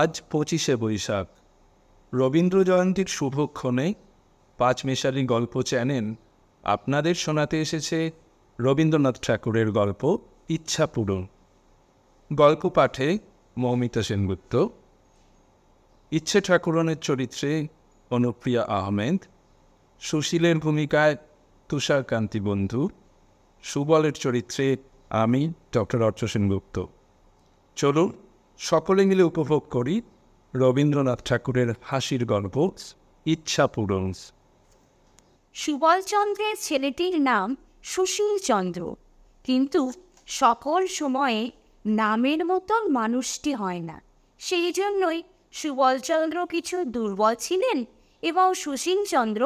আজ পঁচিশে বৈশাখ রবীন্দ্র জয়ন্তীর শুভক্ষণে পাঁচমেশালি গল্প চ্যানেল আপনাদের শোনাতে এসেছে রবীন্দ্রনাথ ঠাকুরের গল্প ইচ্ছা পূরণ গল্প পাঠে মৌমিতা সেনগুপ্ত ইচ্ছে ঠাকুরনের চরিত্রে অনুপ্রিয়া আহমেদ সুশীলের ভূমিকায় তুষারকান্তি বন্ধু সুবলের চরিত্রে আমি ডক্টর অর্চ সেনগুপ্ত চলুন সকলে মিলে উপভোগ করি রবীন্দ্রনাথ ঠাকুরের হাসির গল্প ইচ্ছা পূরণ সুবলচন্দ্রের ছেলেটির নাম সুশীল চন্দ্র কিন্তু সকল সময়ে নামের মতন মানুষটি হয় না সেই জন্যই সুবলচন্দ্র কিছু দুর্বল ছিলেন এবং সুশীলচন্দ্র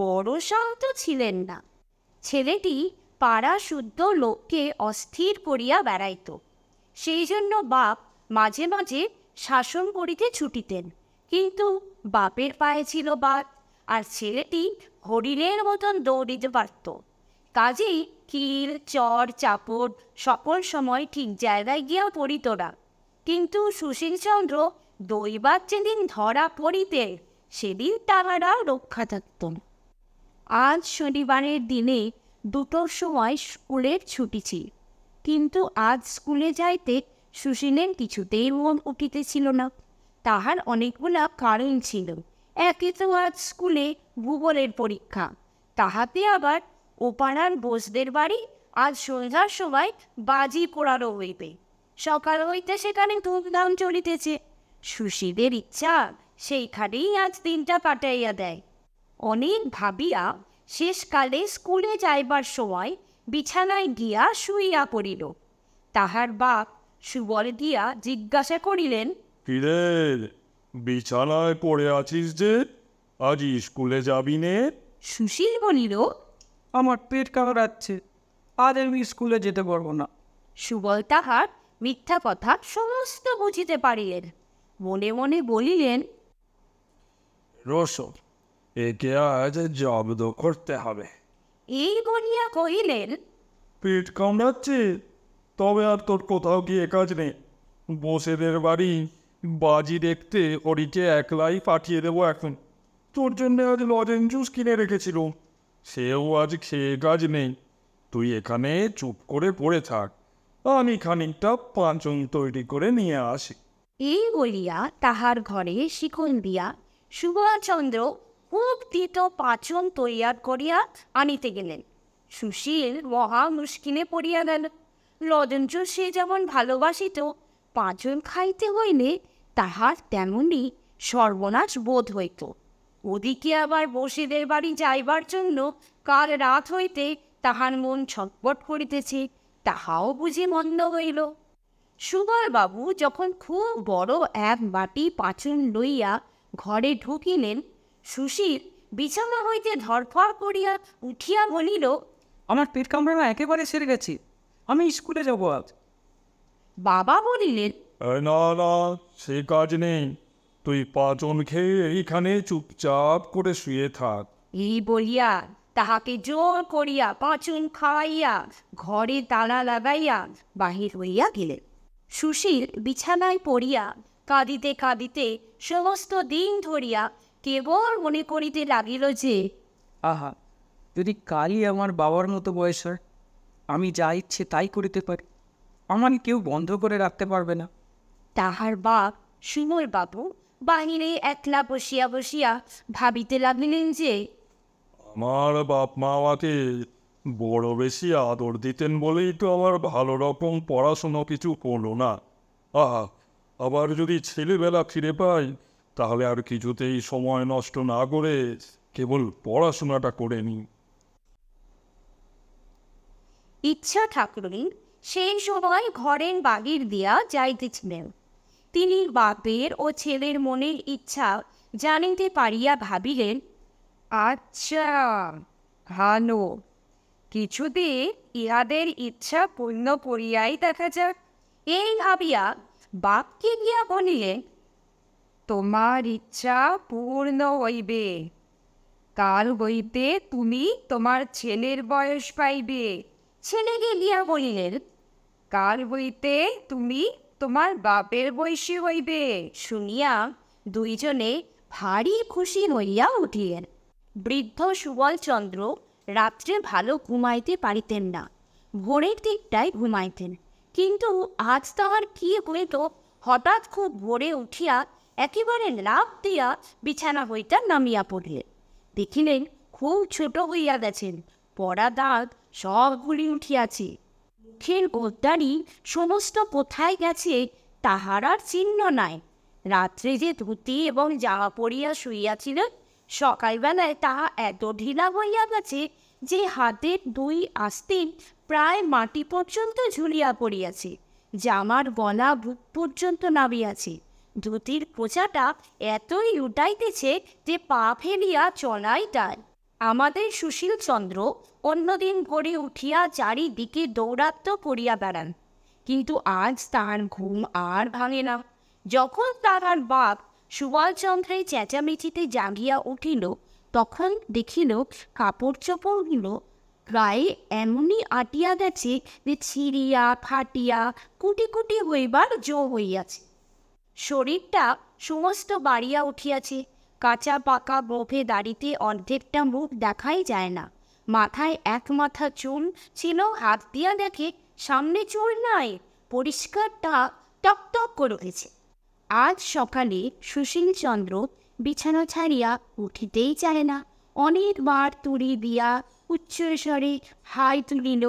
বড় শান্ত ছিলেন না ছেলেটি পাড়া শুদ্ধ লোককে অস্থির করিয়া বেড়াইত সেই জন্য বাপ মাঝে মাঝে শাসন করিতে ছুটিতেন কিন্তু বাপের পায়ে ছিল বাদ আর ছেলেটি হরিণের মতন দৌড়িতে পারত কাজেই কিল চর চাপড় সকল সময় ঠিক জায়গায় গিয়া পড়িত না কিন্তু সুশীলচন্দ্র দৈবার যেদিন ধরা পড়িতে সেদিন তাহারা রক্ষা থাকত আজ শনিবারের দিনে দুটোর সময় স্কুলের ছুটি ছিল কিন্তু আজ স্কুলে যাইতে সুশীলের কিছুতেই মন উঠিতেছিল না তাহার অনেকগুলা কারণ ছিল একে তো আজ স্কুলে ভূগোলের পরীক্ষা তাহাতে আবার ওপাড়ার বোসদের বাড়ি আজ সন্ধ্যার সময় বাজি পোড়ারও হইবে সকাল হইতে সেখানে ধুমধাম চলিতেছে সুশীলের ইচ্ছা সেইখানেই আজ দিনটা কাটাইয়া দেয় অনেক ভাবিয়া শেষকালে স্কুলে যাইবার সময় বিছানায় গিয়া শুইয়া পড়িল তাহার বাপ সুবল দিয়া জিজ্ঞাসা করিলেন কিরে বিছানায় পড়ে আছিস যে আজ স্কুলে যাবি নে সুশীল বলিল আমার পেট কামড়াচ্ছে আজ আমি স্কুলে যেতে পারবো না সুবল তাহার মিথ্যা কথা সমস্ত বুঝিতে পারিলেন মনে মনে বলিলেন রস একে আজ জব্দ করতে হবে এই বলিয়া কহিলেন পেট কামড়াচ্ছে তবে আর তোর কোথাও গিয়ে কাজ নেই বসেদের বাড়ি বাজি দেখতে হরিকে একলাই পাঠিয়ে দেবো এখন তোর জন্য আজ লজেন জুস কিনে রেখেছিল সেও আজ খেয়ে কাজ নেই তুই এখানে চুপ করে পড়ে থাক আমি খানিকটা পাঁচন তৈরি করে নিয়ে আসি এই বলিয়া তাহার ঘরে শিখন দিয়া সুভাষচন্দ্র খুব তীত পাচন তৈয়ার করিয়া আনিতে গেলেন সুশীল মহা মুশকিলে পড়িয়া গেল রজেন্দ্র সে যেমন ভালোবাসিত পাঁচজন খাইতে হইলে তাহার তেমনই সর্বনাশ বোধ হইত ওদিকে আবার বসিদের বাড়ি যাইবার জন্য কাল রাত হইতে তাহার মন ছটপট করিতেছে তাহাও বুঝি মন্দ হইল সুবলবাবু যখন খুব বড় এক বাটি পাচন লইয়া ঘরে ঢুকিলেন সুশীল বিছানা হইতে ধরফর করিয়া উঠিয়া বলিল আমার পেট কামড়ানো একেবারে সেরে গেছে আমি স্কুলে যাবো আজ বাবা বলিলেন না না সে কাজ নেই তুই পাঁচন খেয়ে এইখানে চুপচাপ করে শুয়ে থাক এই বলিয়া তাহাকে জোর করিয়া পাঁচন খাওয়াইয়া ঘরে তালা লাগাইয়া বাহির হইয়া গেলেন সুশীল বিছানায় পড়িয়া কাঁদিতে কাঁদিতে সমস্ত দিন ধরিয়া কেবল মনে করিতে লাগিল যে আহা যদি কালই আমার বাবার মতো বয়স হয় আমি যা ইচ্ছে তাই করিতে পারি আমার কেউ বন্ধ করে রাখতে পারবে না তাহার বাপ সুমর বাবু বাহিরে একলা বসিয়া বসিয়া ভাবিতে লাগিলেন যে আমার বাপ মা আমাকে বড় বেশি আদর দিতেন বলেই তো আমার ভালো রকম পড়াশুনো কিছু করল না আহ আবার যদি ছেলেবেলা ফিরে পাই তাহলে আর কিছুতেই সময় নষ্ট না করে কেবল পড়াশোনাটা করে নিই ইচ্ছা ঠাকুরুনি সেই সময় ঘরের বাগির দিয়া যাইতেছিলেন তিনি বাপের ও ছেলের মনের ইচ্ছা জানিতে পারিয়া ভাবিলেন আচ্ছা ভালো কিছুতে ইহাদের ইচ্ছা পূর্ণ করিয়াই দেখা যাক এই ভাবিয়া বাপকে গিয়া বলিলেন তোমার ইচ্ছা পূর্ণ হইবে কাল হইতে তুমি তোমার ছেলের বয়স পাইবে ছেলে গেলিয়া বলিলেন কাল হইতে তুমি তোমার বাপের বয়সী হইবে শুনিয়া দুইজনে ভারী খুশি হইয়া উঠিলেন বৃদ্ধ সুবলচন্দ্র রাত্রে ভালো ঘুমাইতে পারিতেন না ভোরের দিকটাই ঘুমাইতেন কিন্তু আজ তাহার কি হইত হঠাৎ খুব ভোরে উঠিয়া একেবারে লাভ দিয়া বিছানা হইতে নামিয়া পড়িলেন দেখিলেন খুব ছোট হইয়া গেছেন পড়া দাঁত সবগুলি উঠিয়াছে মুখের গোদ্দারি সমস্ত কোথায় গেছে তাহার আর চিহ্ন নাই রাত্রে যে ধুতি এবং জামা পরিয়া শুইয়াছিল সকালবেলায় তাহা এত ঢিলা হইয়া গেছে যে হাতের দুই আস্তিন প্রায় মাটি পর্যন্ত ঝুলিয়া পড়িয়াছে জামার গলা বুক পর্যন্ত নামিয়াছে ধুতির কোচাটা এতই উটাইতেছে যে পা ফেলিয়া চলাই টায় আমাদের সুশীলচন্দ্র অন্যদিন গড়ে উঠিয়া চারিদিকে দৌরাত্ম করিয়া বেড়ান কিন্তু আজ তাহার ঘুম আর ভাঙে না যখন তাহার বাপ সুবলচন্দ্রের চেঁচামেচিতে জাগিয়া উঠিল তখন দেখিল কাপড় চোপড়গুলো গায়ে এমনই আটিয়া গেছে যে ছিঁড়িয়া ফাটিয়া কুটি কুটি হইবার জো হইয়াছে শরীরটা সমস্ত বাড়িয়া উঠিয়াছে কাঁচা পাকা বোভে দাড়িতে অর্ধেকটা মুখ দেখাই যায় না মাথায় এক মাথা চুল ছিল হাত দিয়া দেখে সামনে চুল নাই পরিষ্কার টক টক করে উঠেছে আজ সকালে সুশীল চন্দ্র বিছানা ছাড়িয়া উঠিতেই চায় না অনেকবার তুড়ি দিয়া উচ্চস্বরে হাই তুলিল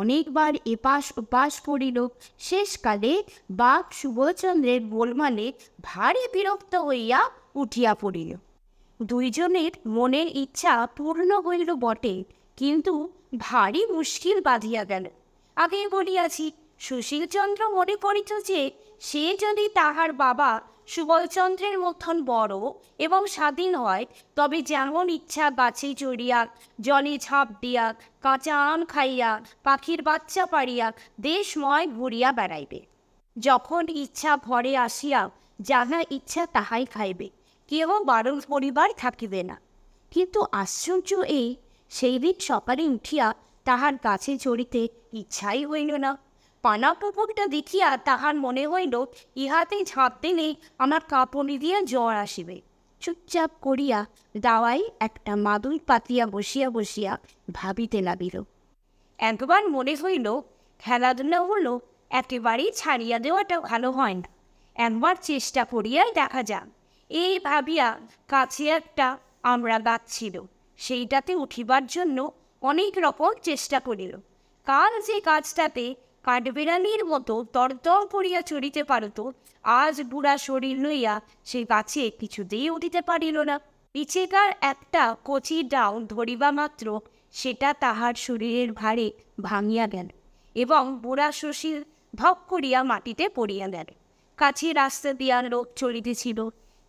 অনেকবার এপাশ ওপাশ করিল শেষকালে বাঘ সুবলচন্দ্রের গোলমালে ভারী বিরক্ত হইয়া উঠিয়া পড়িল দুইজনের মনের ইচ্ছা পূর্ণ হইল বটে কিন্তু ভারী মুশকিল বাঁধিয়া গেল আগে বলিয়াছি সুশীলচন্দ্র মনে করিত যে সে যদি তাহার বাবা সুবলচন্দ্রের মতন বড় এবং স্বাধীন হয় তবে যেমন ইচ্ছা গাছে চড়িয়া জলে ঝাঁপ দিয়া কাঁচা আম খাইয়া পাখির বাচ্চা পাড়িয়া দেশময় ঘুরিয়া বেড়াইবে যখন ইচ্ছা ভরে আসিয়া যাহা ইচ্ছা তাহাই খাইবে কেউ বারুল পরিবার থাকিবে না কিন্তু আশ্চর্য এই সেই দিন সকালে উঠিয়া তাহার কাছে চড়িতে ইচ্ছাই হইল না পানা কাপড়টা দেখিয়া তাহার মনে হইল ইহাতে ঝাঁপ দিলে আমার কাপড় দিয়া জ্বর আসিবে চুপচাপ করিয়া দাওয়াই একটা মাদুর পাতিয়া বসিয়া বসিয়া ভাবিতে লাগিল একবার মনে হইল খেলাধুলা হলো একেবারেই ছাড়িয়া দেওয়াটা ভালো হয় না একবার চেষ্টা করিয়াই দেখা যাক এই ভাবিয়া কাছে একটা আমরা গাছ ছিল সেইটাতে উঠিবার জন্য অনেক রকম চেষ্টা করিল কাল যে কাজটাতে কাঠবেড়ালির মতো তরতর করিয়া চড়িতে পারত আজ বুড়া শরীর লইয়া সেই গাছে কিছুতেই উঠিতে পারিল না পিচেকার একটা কচি ডাউ ধরিবা মাত্র সেটা তাহার শরীরের ভারে ভাঙিয়া গেল এবং বুড়া শশীর ভক করিয়া মাটিতে পড়িয়া গেল কাছে রাস্তা দিয়া লোক চলিতেছিল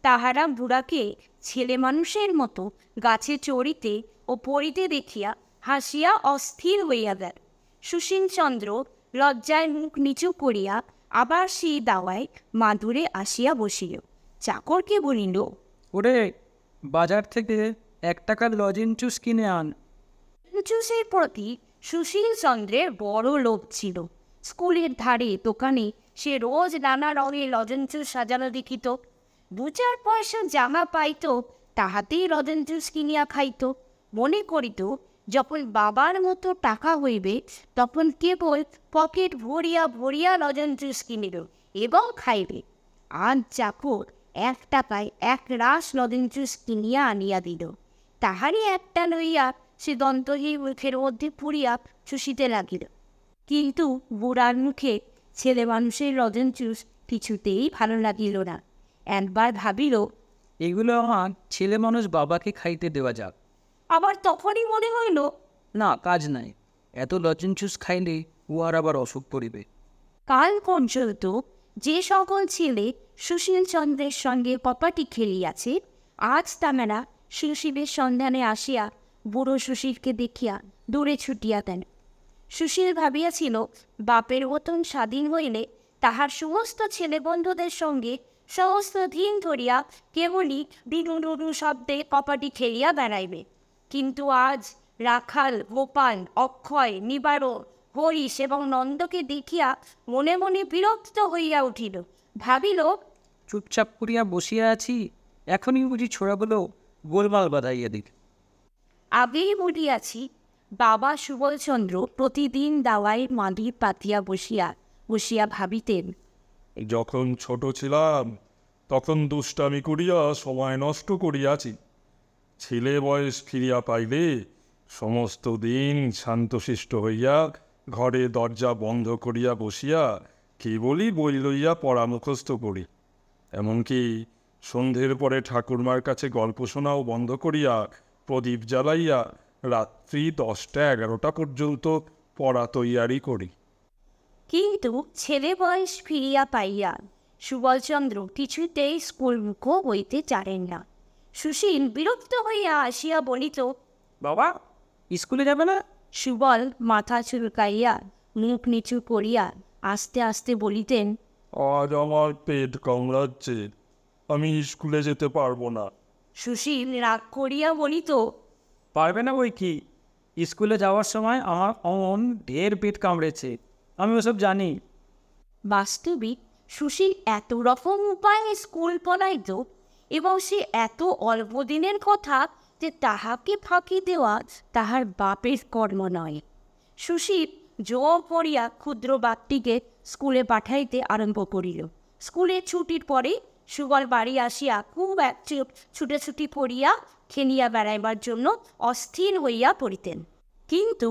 তাহারা বুড়াকে ছেলে মানুষের মতো গাছে চড়িতে ও পড়িতে দেখিয়া হাসিয়া অস্থির হইয়া গেল সুশীলচন্দ্র লজ্জায় মুখ নিচু করিয়া আবার সেই দাওয়ায় মাদুরে আসিয়া বসিল চাকরকে বলিল ওরে বাজার থেকে এক টাকার লজিন চুস কিনে আন চুসের প্রতি সুশীলচন্দ্রের বড় লোভ ছিল স্কুলের ধারে দোকানে সে রোজ নানা রঙের লজেন সাজানো দেখিত দু চার পয়সা জামা পাইত তাহাতেই রদেন কিনিয়া খাইত মনে করিত যখন বাবার মতো টাকা হইবে তখন কেবল পকেট ভরিয়া ভরিয়া রজন জুস কিনিল এবং খাইবে আজ চাকর এক টাকায় এক রাস রজন জুস কিনিয়া আনিয়া দিল তাহারই একটা লইয়া সে দন্তহীন মুখের মধ্যে পুড়িয়া চুষিতে লাগিল কিন্তু বুড়ার মুখে ছেলে মানুষের রজন চুষ কিছুতেই ভালো লাগিল না একবার ভাবিল এগুলো আমার ছেলে মানুষ বাবাকে খাইতে দেওয়া যাক আবার তখনই মনে হইল না কাজ নাই এত লজেন চুস খাইলে উহার আবার অসুখ পড়িবে কাল পর্যন্ত যে সকল ছেলে সুশীল চন্দ্রের সঙ্গে পপাটি খেলিয়াছে আজ তামেরা সুশীলের সন্ধানে আসিয়া বুড়ো সুশীলকে দেখিয়া দূরে ছুটিয়া দেন সুশীল ভাবিয়াছিল বাপের মতন স্বাধীন হইলে তাহার সমস্ত ছেলে বন্ধুদের সঙ্গে সমস্ত দিন ধরিয়া কেবলই বিনুরুরু শব্দে কপাটি খেলিয়া বেড়াইবে কিন্তু আজ রাখাল গোপাল অক্ষয় নিবারণ হরিশ এবং নন্দকে দেখিয়া মনে মনে বিরক্ত হইয়া উঠিল ভাবিল চুপচাপ করিয়া বসিয়া আছি এখনই বুঝি ছোড়া ছোড়াগুলো গোলমাল বাদাইয়া দিল আগেই বলিয়াছি বাবা সুবলচন্দ্র প্রতিদিন দাওয়ায় মাদি পাতিয়া বসিয়া বসিয়া ভাবিতেন যখন ছোট ছিলাম তখন দুষ্টামি করিয়া সময় নষ্ট করিয়াছি ছেলে বয়স ফিরিয়া পাইলে সমস্ত দিন শান্তশিষ্ট হইয়া ঘরে দরজা বন্ধ করিয়া বসিয়া কেবলই বই লইয়া পড়া মুখস্থ করি এমনকি সন্ধ্যের পরে ঠাকুরমার কাছে গল্প শোনাও বন্ধ করিয়া প্রদীপ জ্বালাইয়া রাত্রি দশটা এগারোটা পর্যন্ত পড়া তৈয়ারি করি কিন্তু ছেলে বয়স ফিরিয়া পাইয়া সুবলচন্দ্র কিছুতেই স্কুলমুখ হইতে চারেন না সুশীল বিরক্ত হইয়া আসিয়া বলিত বাবা স্কুলে যাবে না সুবল মাথা চুলকাইয়া মুখ নিচু করিয়া আস্তে আস্তে বলিতেন আজ আমার পেট কামড়াচ্ছে আমি স্কুলে যেতে পারবো না সুশীল রাগ করিয়া বলিত পারবে না বই কি স্কুলে যাওয়ার সময় আমার অমন ঢের পেট কামড়েছে আমি ওসব জানি বাস্তবিক সুশীল এত রকম উপায়ে স্কুল পড়াইত এবং সে এত অল্প দিনের কথা যে তাহাকে ফাঁকি দেওয়া তাহার বাপের কর্ম নয় সুশীল জো করিয়া ক্ষুদ্র বাপটিকে স্কুলে পাঠাইতে আরম্ভ করিল স্কুলের ছুটির পরে সুবল বাড়ি আসিয়া খুব এক ছুটাছুটি পড়িয়া খেলিয়া বেড়াইবার জন্য অস্থির হইয়া পড়িতেন কিন্তু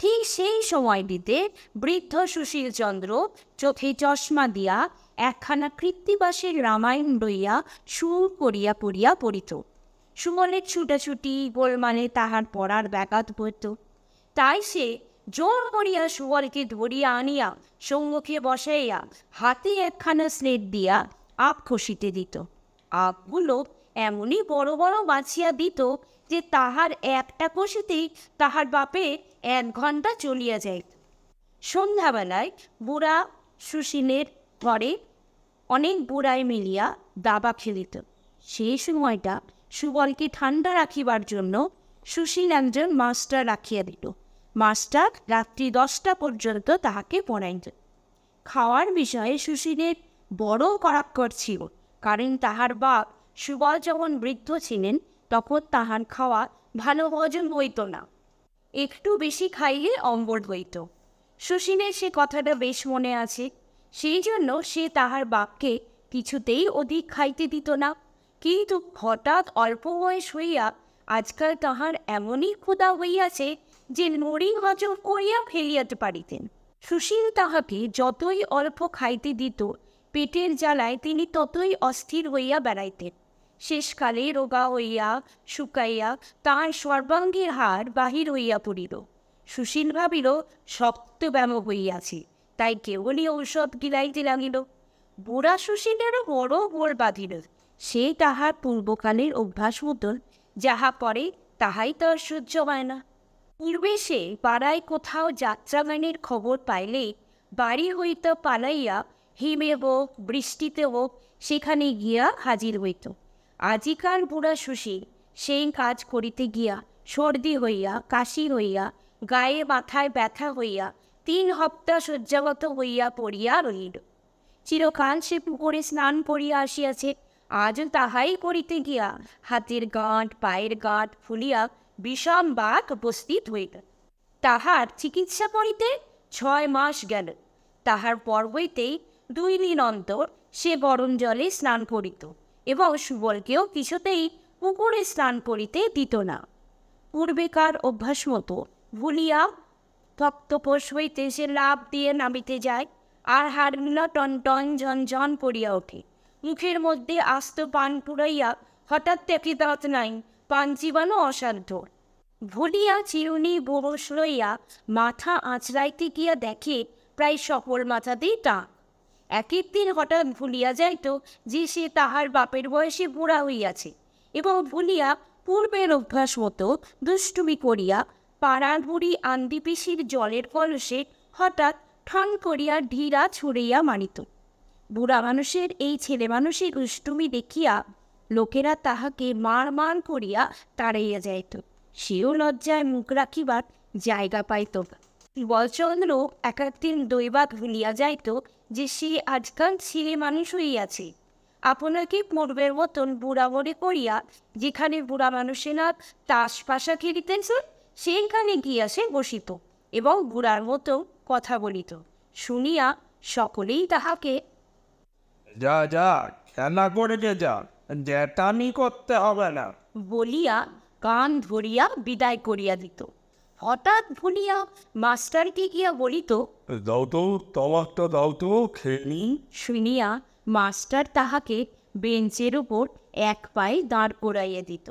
ঠিক সেই সময়টিতে বৃদ্ধ সুশীলচন্দ্র চোখে চশমা দিয়া একখানা কৃত্তিবাসের রামায়ণ লইয়া সুর করিয়া পড়িয়া পড়িত সুমলের ছুটাছুটি গোলমালে তাহার পড়ার ব্যাঘাত পড়ত তাই সে জোর করিয়া সুবলকে ধরিয়া আনিয়া সম্মুখে বসাইয়া হাতে একখানা স্লেট দিয়া আপ খসিতে দিত আপগুলো এমনই বড় বড় বাছিয়া দিত যে তাহার একটা কষিতেই তাহার বাপে এক ঘন্টা চলিয়া যায় সন্ধ্যাবেলায় বুড়া সুশীলের ঘরে অনেক বুড়াই মিলিয়া দাবা খেলিত সেই সময়টা সুবলকে ঠান্ডা রাখিবার জন্য সুশীল একজন মাস্টার রাখিয়া দিত মাস্টার রাত্রি দশটা পর্যন্ত তাহাকে পড়াইত খাওয়ার বিষয়ে সুশীলের বড় করাক্কর ছিল কারণ তাহার বাপ সুবল যখন বৃদ্ধ ছিলেন তখন তাহার খাওয়া ভালো হজম হইত না একটু বেশি খাইয়ে অম্বর হইত সুশীনের সে কথাটা বেশ মনে আছে সেই জন্য সে তাহার বাপকে কিছুতেই অধিক খাইতে দিত না কিন্তু হঠাৎ অল্প বয়স হইয়া আজকাল তাহার এমনই ক্ষুদা হইয়াছে যে নড়ি হজম করিয়া ফেলিয়াতে পারিতেন সুশীল তাহাকে যতই অল্প খাইতে দিত পেটের জ্বালায় তিনি ততই অস্থির হইয়া বেড়াইতেন শেষকালে রোগা হইয়া শুকাইয়া তাঁর সর্বাঙ্গের হার বাহির হইয়া পড়িল সুশীল ভাবিল শক্ত ব্যাম হইয়াছে তাই কেবলই ঔষধ গিলাইতে লাগিল বুড়া সুশীলেরও বড় গোল বাঁধিল সে তাহার পূর্বকালের অভ্যাস মতন যাহা পরে তাহাই তার সহ্য হয় না পূর্বে সে পাড়ায় কোথাও যাত্রাগানের খবর পাইলে বাড়ি হইতে পালাইয়া হিমে হোক বৃষ্টিতে হোক সেখানে গিয়া হাজির হইত আজিকাল বুড়া শশী সেই কাজ করিতে গিয়া সর্দি হইয়া কাশি হইয়া গায়ে মাথায় ব্যথা হইয়া তিন হপ্তা শয্যাগত হইয়া পড়িয়া রহিল চিরকাল সে পুকুরে স্নান করিয়া আসিয়াছে আজও তাহাই করিতে গিয়া হাতের গাঁট পায়ের গাঁট ফুলিয়া বিষম বাঘ উপস্থিত হইল তাহার চিকিৎসা করিতে ছয় মাস গেল তাহার পর হইতেই দুই দিন অন্তর সে গরম জলে স্নান করিত এবং সুবলকেও কিছুতেই পুকুরে স্নান করিতে দিত না পূর্বেকার অভ্যাস মতো ভুলিয়া তপ্তপোষ হইতে সে লাভ দিয়ে নামিতে যায় আর হারমিলা টন টন জন জন করিয়া ওঠে মুখের মধ্যে আস্ত পান পুরাইয়া হঠাৎ দেখি দাঁত নাই পান জীবাণু অসাধ্য ভুলিয়া চিরুনি বরস লইয়া মাথা আঁচড়াইতে গিয়া দেখে প্রায় সকল মাথাতেই টাক এক দিন হঠাৎ ভুলিয়া যাইত যে সে তাহার বাপের বয়সে বুড়া হইয়াছে এবং ভুলিয়া পূর্বের অভ্যাস মতো দুষ্টুমি করিয়া পাড়ার বুড়ি আন্দিপিসির জলের কলসে হঠাৎ ঠান করিয়া ঢিরা ছুড়িয়া মারিত বুড়া মানুষের এই ছেলে মানুষের দুষ্টুমি দেখিয়া লোকেরা তাহাকে মার মার করিয়া তাড়াইয়া যাইত সেও লজ্জায় মুখ রাখিবার জায়গা পাইত না বলচন্দ্র একাত্তিন দৈবাত ভুলিয়া যাইত যে সে আজকাল ছেলে মানুষ হইয়াছে আপনাকে পূর্বের মতন বুড়ামড়ি করিয়া যেখানে বুড়া না তাস পাশা খেলিতেছেন সেইখানে গিয়া সে বসিত এবং বুড়ার মতো কথা বলিত শুনিয়া সকলেই তাহাকে যা যা খেলা করে যে যা জ্যাঠানি করতে হবে না বলিয়া কান ধরিয়া বিদায় করিয়া দিত হঠাৎ ভুলিয়া মাস্টারকে গিয়া বলিত দাও তো তামাকটা দাও তো খেয়ে শুনিয়া মাস্টার তাহাকে বেঞ্চের উপর এক পায়ে দাঁড় করাইয়া দিত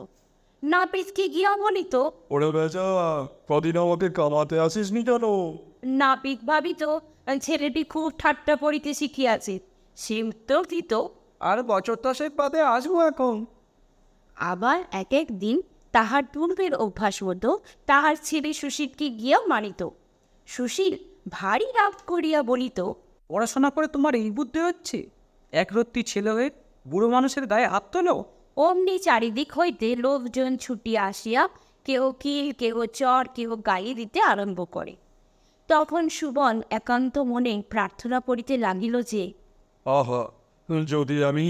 নাপিতকে গিয়া বলিত ওরে বেজা কদিন আমাকে কামাতে আসিস নি কেন নাপিত ভাবিত ছেলেটি খুব ঠাট্টা পড়িতে শিখিয়াছে সে উত্তর দিত আর বছর দশেক বাদে আসবো এখন আবার এক এক দিন তাহার পূর্বের অভ্যাস মতো তাহার ছেলে সুশীলকে গিয়া মানিত সুশীল ভারী রাগ করিয়া বলিত পড়াশোনা করে তোমার এই বুদ্ধি হচ্ছে একরত্তি ছেলে হয়ে বুড়ো মানুষের দায়ে হাত তোল অমনি চারিদিক হইতে লোকজন ছুটিয়া আসিয়া কেউ কিল কেউ চর কেউ গাই দিতে আরম্ভ করে তখন সুবন একান্ত মনে প্রার্থনা করিতে লাগিল যে আহা যদি আমি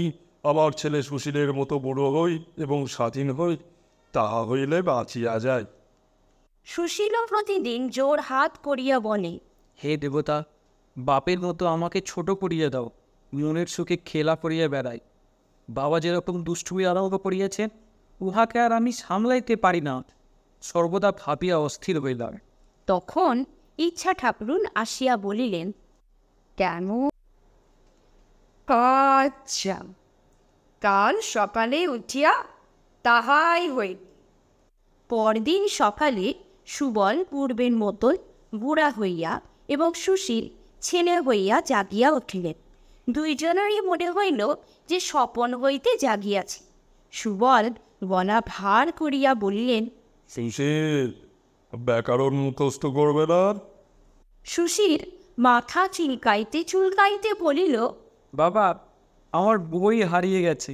আমার ছেলে সুশীলের মতো বড় হই এবং স্বাধীন হই তাহা হইলে বাঁচিয়া যাই সুশীলও প্রতিদিন জোর হাত করিয়া বলে হে দেবতা বাপের মতো আমাকে ছোট করিয়া দাও মনের সুখে খেলা করিয়া বেড়াই বাবা যেরকম দুষ্টুমি আরম্ভ করিয়াছেন উহাকে আর আমি সামলাইতে পারি না সর্বদা ভাবিয়া অস্থির হইলাম তখন ইচ্ছা ঠাকুরুন আসিয়া বলিলেন কেন আচ্ছা কাল সকালে উঠিয়া তাহাই হইল পরদিন সকালে সুবল পূর্বের মতন বুড়া হইয়া এবং সুশীল ছেলে হইয়া জাগিয়া উঠিলেন দুইজনেরই মনে হইল যে স্বপন হইতে জাগিয়াছে সুবল গলা ভার করিয়া বলিলেন সুশীল ব্যাকরণ মুখস্থ করবে না সুশীল মাথা চুলকাইতে চুলকাইতে বলিল বাবা আমার বই হারিয়ে গেছে